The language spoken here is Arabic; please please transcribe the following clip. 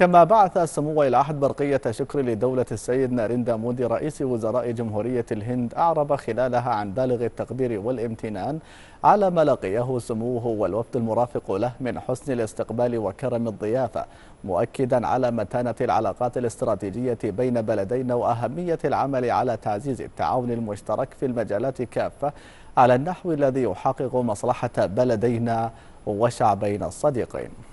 كما بعث سمو إلى برقية شكر لدولة السيد ناريندا مودي رئيس وزراء جمهورية الهند أعرب خلالها عن بالغ التقدير والامتنان على ما لقيه سموه والوفد المرافق له من حسن الاستقبال وكرم الضيافة مؤكدا على متانة العلاقات الاستراتيجية بين بلدينا وأهمية العمل على تعزيز التعاون المشترك في المجالات كافة على النحو الذي يحقق مصلحة بلدينا وشعبينا الصديقين